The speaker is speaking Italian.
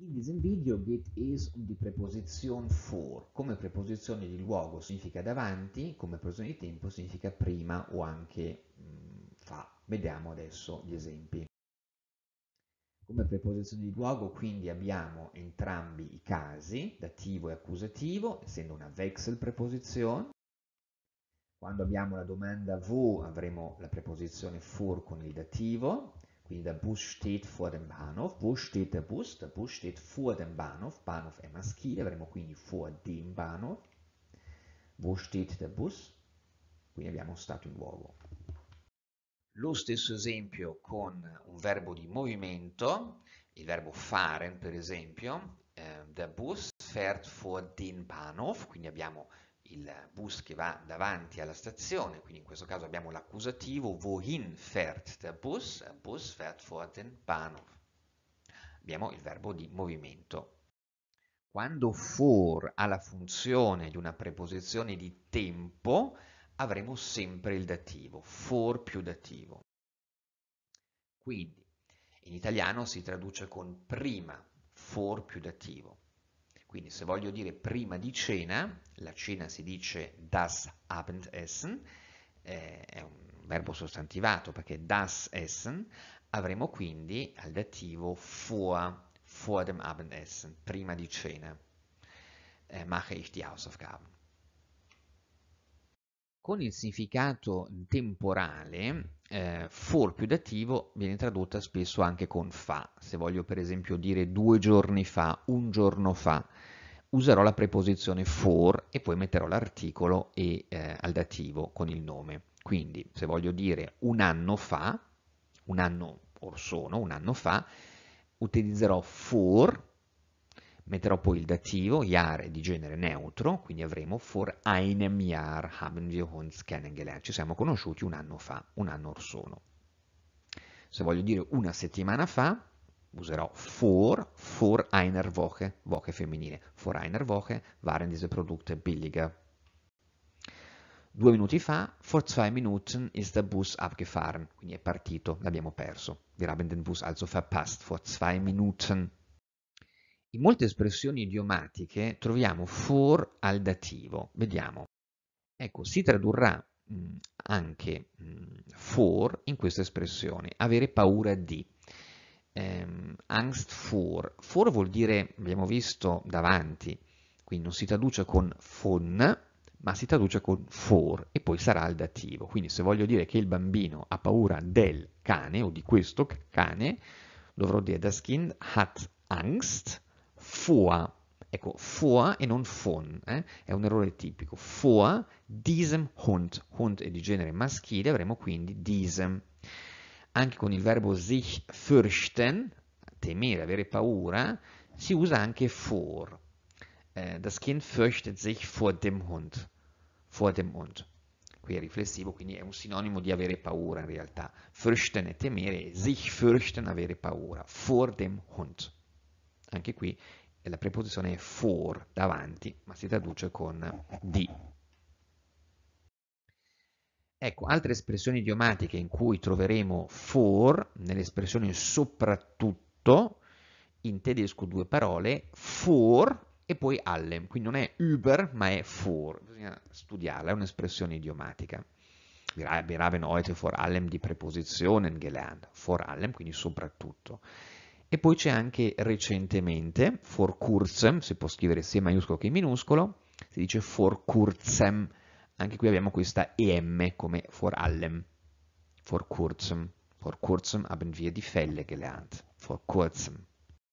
In diesem video get is di preposizione for, come preposizione di luogo significa davanti, come preposizione di tempo significa prima o anche mh, mm, fa. Vediamo adesso gli esempi. Come preposizione di luogo quindi abbiamo entrambi i casi, dativo e accusativo, essendo una vexel preposizione. Quando abbiamo la domanda V avremo la preposizione for con il dativo, quindi der Bus steht vor dem Bahnhof. Wo steht der Bus? Der Bus steht vor dem Bahnhof. Bahnhof è maschile, avremo quindi vor dem Bahnhof. Wo steht der Bus? Quindi abbiamo stato in luogo. Lo stesso esempio con un verbo di movimento, il verbo fahren per esempio, eh, der Bus fährt vor den Bahnhof, quindi abbiamo il bus che va davanti alla stazione, quindi in questo caso abbiamo l'accusativo wohin fährt der Bus, der Bus fährt vor den Bahnhof. Abbiamo il verbo di movimento. Quando for ha la funzione di una preposizione di tempo, avremo sempre il dativo, for più dativo. Quindi in italiano si traduce con prima, for più dativo quindi se voglio dire prima di cena, la cena si dice das Abendessen, eh, è un verbo sostantivato perché das Essen, avremo quindi al dativo vor, vor dem Abendessen, prima di cena. Eh, mache ich die Hausaufgaben. Con il significato temporale eh, for più dativo viene tradotta spesso anche con fa. Se voglio per esempio dire due giorni fa, un giorno fa, userò la preposizione for e poi metterò l'articolo e eh, al dativo con il nome. Quindi se voglio dire un anno fa, un anno or sono, un anno fa, utilizzerò for Metterò poi il dativo Jahre di genere neutro, quindi avremo for einem Jahr haben wir uns kennengelernt. Ci siamo conosciuti un anno fa, un anno or sono. Se voglio dire una settimana fa, userò for, for einer Woche, Woche femminile. for einer Woche waren diese Produkte billiger. Due minuti fa, for zwei Minuten ist der Bus abgefahren, quindi è partito, l'abbiamo perso. Wir haben den Bus also verpasst, for zwei Minuten in molte espressioni idiomatiche troviamo for al dativo. Vediamo. Ecco, si tradurrà mh, mm, anche mh, mm, for in questa espressione, avere paura di. Ehm, angst for. For vuol dire, abbiamo visto davanti, quindi non si traduce con von, ma si traduce con for e poi sarà al dativo. Quindi se voglio dire che il bambino ha paura del cane o di questo cane, dovrò dire das Kind hat Angst fua, ecco, fua e non fon, eh? è un errore tipico, fua, diesem Hund, Hund è di genere maschile, avremo quindi diesem. Anche con il verbo sich fürchten, temere, avere paura, si usa anche vor. Eh, das Kind fürchtet sich vor dem Hund, vor dem Hund. Qui è riflessivo, quindi è un sinonimo di avere paura in realtà. Fürchten è temere, sich fürchten avere paura, vor dem Hund. Anche qui la preposizione è for, davanti, ma si traduce con di. Ecco, altre espressioni idiomatiche in cui troveremo for, nell'espressione soprattutto, in tedesco due parole, for e poi allem, quindi non è über ma è for, bisogna studiarla, è un'espressione idiomatica. Wir haben heute vor allem die Präpositionen gelernt, vor allem quindi soprattutto. E poi c'è anche recentemente, for kurzem, si può scrivere sia in maiuscolo che in minuscolo, si dice for kurzem, anche qui abbiamo questa EM come for allem, for kurzem, for kurzem haben wir die Fälle gelernt, for kurzem.